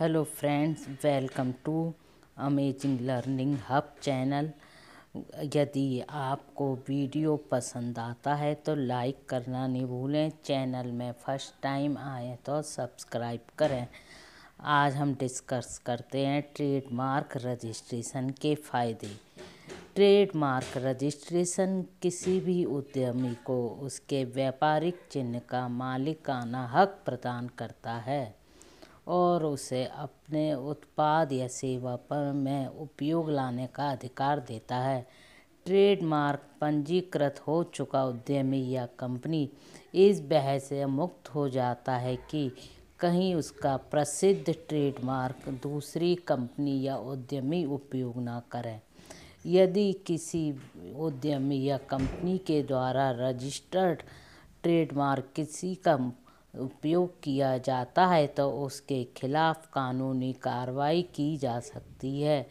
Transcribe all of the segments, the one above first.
hello friends welcome to amazing learning hub channel यदि आपको video पसंद आता है तो लाइक करना नहीं भूलें चैनल में फर्स्ट टाइम आए तो सब्सक्राइब करें आज हम डिस्कस करते हैं ट्रेडमार्क रजिस्ट्रेशन के फ़ायदे ट्रेडमार्क रजिस्ट्रेशन किसी भी उद्यमी को उसके व्यापारिक चिन्ह का मालिकाना हक प्रदान करता है और उसे अपने उत्पाद या सेवा पर में उपयोग लाने का अधिकार देता है ट्रेडमार्क पंजीकृत हो चुका उद्यमी या कंपनी इस बहस से मुक्त हो जाता है कि कहीं उसका प्रसिद्ध ट्रेडमार्क दूसरी कंपनी या उद्यमी उपयोग ना करें यदि किसी उद्यमी या कंपनी के द्वारा रजिस्टर्ड ट्रेडमार्क किसी कम उपयोग किया जाता है तो उसके खिलाफ़ कानूनी कार्रवाई की जा सकती है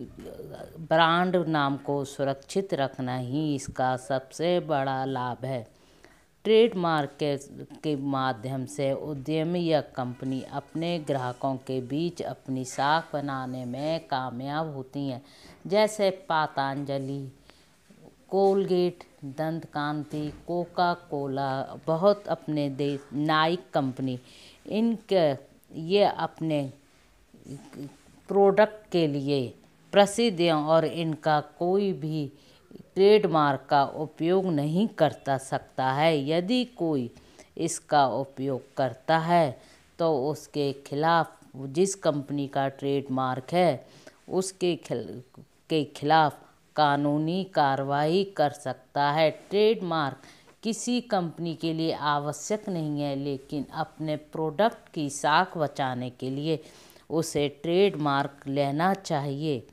ब्रांड नाम को सुरक्षित रखना ही इसका सबसे बड़ा लाभ है ट्रेडमार्क के के माध्यम से उद्यमी या कंपनी अपने ग्राहकों के बीच अपनी साख बनाने में कामयाब होती हैं जैसे पातंजलि कोलगेट दंत कांति कोका कोला बहुत अपने देश नाइक कंपनी इनके ये अपने प्रोडक्ट के लिए प्रसिद्ध हैं और इनका कोई भी ट्रेडमार्क का उपयोग नहीं करता सकता है यदि कोई इसका उपयोग करता है तो उसके खिलाफ जिस कंपनी का ट्रेडमार्क है उसके खिल के खिलाफ कानूनी कार्रवाई कर सकता है ट्रेडमार्क किसी कंपनी के लिए आवश्यक नहीं है लेकिन अपने प्रोडक्ट की साख बचाने के लिए उसे ट्रेडमार्क लेना चाहिए